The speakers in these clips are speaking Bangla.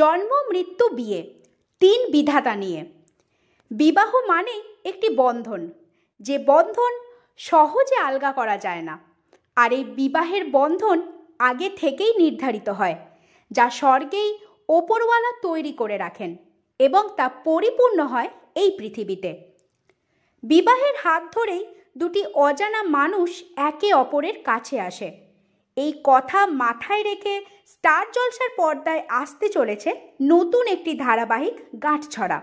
জন্ম মৃত্যু বিয়ে তিন বিধাতা নিয়ে বিবাহ মানে একটি বন্ধন যে বন্ধন সহজে আলগা করা যায় না আর এই বিবাহের বন্ধন আগে থেকেই নির্ধারিত হয় যা স্বর্গেই ওপরওয়ালা তৈরি করে রাখেন এবং তা পরিপূর্ণ হয় এই পৃথিবীতে বিবাহের হাত ধরেই দুটি অজানা মানুষ একে অপরের কাছে আসে এই কথা মাথায় রেখে স্টার জলসার পর্দায় আসতে চলেছে নতুন একটি ধারাবাহিক গাঁটছড়া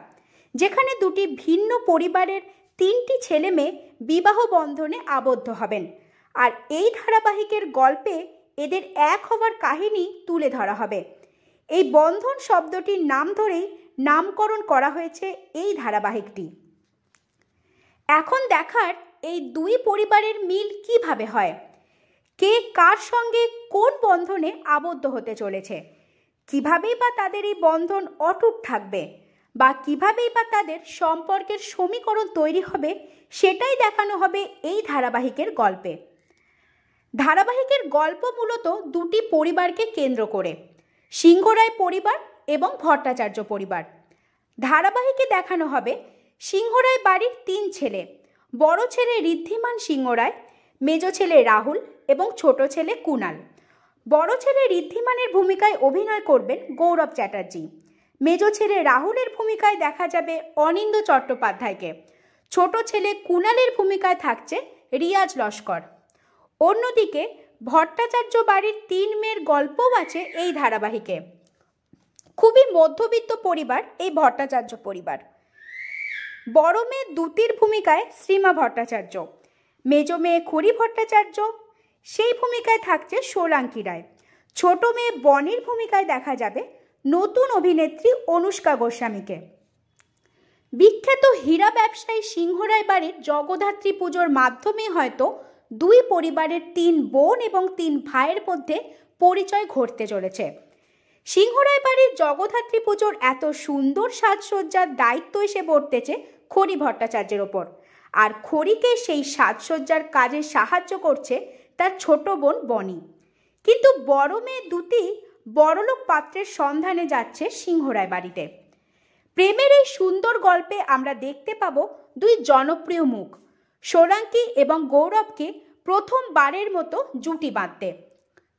যেখানে দুটি ভিন্ন পরিবারের তিনটি ছেলে মেয়ে বিবাহ বন্ধনে আবদ্ধ হবেন আর এই ধারাবাহিকের গল্পে এদের এক হওয়ার কাহিনী তুলে ধরা হবে এই বন্ধন শব্দটির নাম ধরেই নামকরণ করা হয়েছে এই ধারাবাহিকটি এখন দেখার এই দুই পরিবারের মিল কিভাবে হয় কে কার সঙ্গে কোন বন্ধনে আবদ্ধ হতে চলেছে কিভাবেই বা তাদের এই বন্ধন অটুট থাকবে বা কিভাবেই বা তাদের সম্পর্কের সমীকরণ তৈরি হবে সেটাই দেখানো হবে এই ধারাবাহিকের গল্পে ধারাবাহিকের গল্প মূলত দুটি পরিবারকে কেন্দ্র করে সিংহরায় পরিবার এবং ভট্টাচার্য পরিবার ধারাবাহিকে দেখানো হবে সিংহরায় বাড়ির তিন ছেলে বড় ছেলে ঋদ্ধিমান সিংহরায় মেজ ছেলে রাহুল এবং ছোট ছেলে কুনাল বড় ছেলে ঋদ্ধিমানের ভূমিকায় অভিনয় করবেন গৌরব চ্যাটার্জি মেজ ছেলে রাহুলের ভূমিকায় দেখা যাবে অনিন্দ চট্টোপাধ্যায়কে ছোট ছেলে কুনালের ভূমিকায় থাকছে রিয়াজ লস্কর অন্যদিকে ভট্টাচার্য বাড়ির তিন মেয়ের গল্পও আছে এই ধারাবাহিকে খুবই মধ্যবিত্ত পরিবার এই ভট্টাচার্য পরিবার বড় মেয়ে দূতির ভূমিকায় শ্রীমা ভট্টাচার্য মেজ মেয়ে খড়ি ভট্টাচার্য সেই ভূমিকায় থাকছে সোলাঙ্কি রায় ছোট মেয়ে বনির ভূমিকায় দেখা যাবে নতুন অভিনেত্রী অনুষ্কা গোস্বামীকে বিখ্যাত হীরা ব্যবসায়ী সিংহরায় বাড়ির জগধাত্রী পুজোর মাধ্যমে হয়তো দুই পরিবারের তিন বোন এবং তিন ভাইয়ের মধ্যে পরিচয় ঘটতে চলেছে সিংহরায় বাড়ির জগধাত্রী পুজোর এত সুন্দর সাজসজ্জার দায়িত্ব এসে পড়তেছে খড়ি ভট্টাচার্যের ওপর আর খড়িকে সেই সাজসজ্জার কাজে সাহায্য করছে তার ছোট বোন বনি কিন্তু বড় মেয়ে দুটি বড়লোক পাত্রের সন্ধানে যাচ্ছে সিংহরায় বাড়িতে প্রেমের এই সুন্দর গল্পে আমরা দেখতে পাব দুই জনপ্রিয় মুখ সোরাঙ্কি এবং গৌরবকে প্রথমবারের মতো জুটি বাঁধতে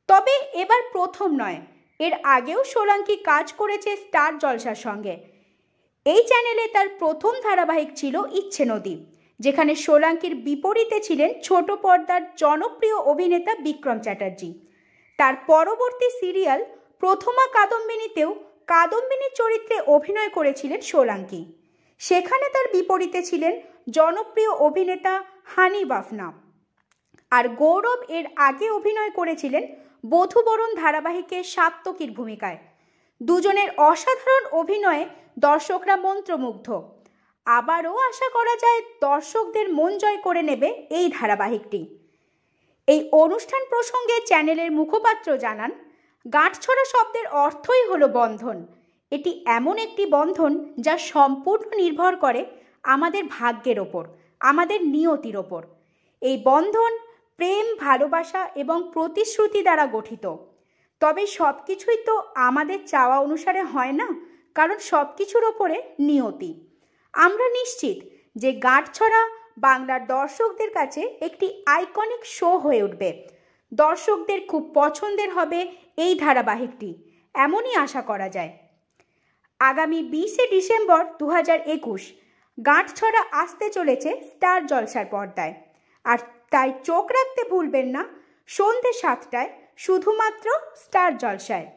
তবে এবার প্রথম নয় এর আগেও সোলাঙ্কি কাজ করেছে স্টার জলসার সঙ্গে এই চ্যানেলে তার প্রথম ধারাবাহিক ছিল ইচ্ছে নদী যেখানে সোলাঙ্কির বিপরীতে ছিলেন ছোট পর্দার জনপ্রিয় অভিনেতা বিক্রম চ্যাটার্জি তার পরবর্তী সিরিয়াল প্রথমা কাদম্বিনীতেও কাদম্বিনীর চরিত্রে অভিনয় করেছিলেন সোলাঙ্কি সেখানে তার বিপরীতে ছিলেন জনপ্রিয় অভিনেতা হানি বাফনা আর গৌরব এর আগে অভিনয় করেছিলেন বধুবরণ ধারাবাহিকে সাত্তকীর ভূমিকায় দুজনের অসাধারণ অভিনয়ে দর্শকরা মন্ত্রমুগ্ধ আবারও আশা করা যায় দর্শকদের মন জয় করে নেবে এই ধারাবাহিকটি এই অনুষ্ঠান প্রসঙ্গে চ্যানেলের মুখপাত্র জানান গাঁটছড়া শব্দের অর্থই হলো বন্ধন এটি এমন একটি বন্ধন যা সম্পূর্ণ নির্ভর করে আমাদের ভাগ্যের ওপর আমাদের নিয়তির ওপর এই বন্ধন প্রেম ভালোবাসা এবং প্রতিশ্রুতি দ্বারা গঠিত তবে সব কিছুই তো আমাদের চাওয়া অনুসারে হয় না কারণ সব কিছুর ওপরে নিয়তি আমরা নিশ্চিত যে গাঁটছড়া বাংলার দর্শকদের কাছে একটি আইকনিক শো হয়ে উঠবে দর্শকদের খুব পছন্দের হবে এই ধারাবাহিকটি এমনই আশা করা যায় আগামী বিশে ডিসেম্বর দু হাজার একুশ গাঁটছড়া আসতে চলেছে স্টার জলসার পর্দায় আর তাই চোখ রাখতে ভুলবেন না সন্ধ্যে সাতটায় শুধুমাত্র স্টার জলসায়